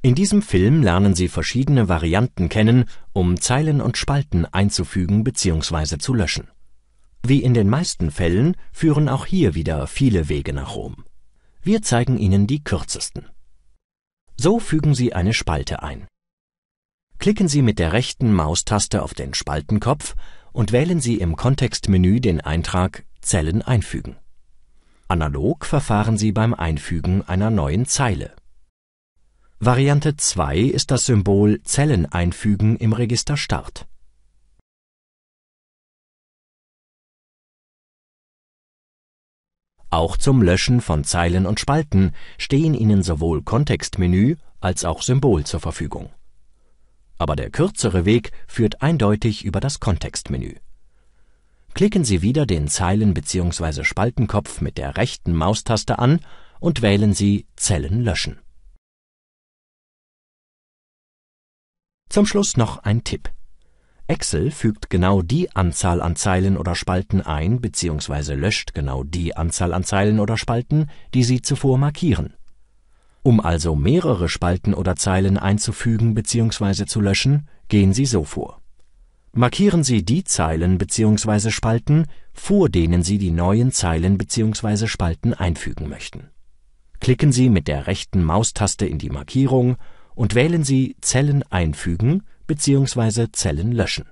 In diesem Film lernen sie verschiedene Varianten kennen, um Zeilen und Spalten einzufügen bzw. zu löschen. Wie in den meisten Fällen führen auch hier wieder viele Wege nach Rom. Wir zeigen Ihnen die kürzesten. So fügen Sie eine Spalte ein. Klicken Sie mit der rechten Maustaste auf den Spaltenkopf und wählen Sie im Kontextmenü den Eintrag Zellen einfügen. Analog verfahren Sie beim Einfügen einer neuen Zeile Variante 2 ist das Symbol Zellen einfügen im Register Start. Auch zum Löschen von Zeilen und Spalten stehen Ihnen sowohl Kontextmenü als auch Symbol zur Verfügung. Aber der kürzere Weg führt eindeutig über das Kontextmenü. Klicken Sie wieder den Zeilen bzw. Spaltenkopf mit der rechten Maustaste an und wählen Sie Zellen löschen Zum Schluss noch ein Tipp. Excel fügt genau die Anzahl an Zeilen oder Spalten ein bzw. löscht genau die Anzahl an Zeilen oder Spalten, die Sie zuvor markieren. Um also mehrere Spalten oder Zeilen einzufügen bzw. zu löschen, gehen Sie so vor. Markieren Sie die Zeilen bzw. Spalten, vor denen Sie die neuen Zeilen bzw. Spalten einfügen möchten. Klicken Sie mit der rechten Maustaste in die Markierung und wählen Sie Zellen einfügen bzw. Zellen löschen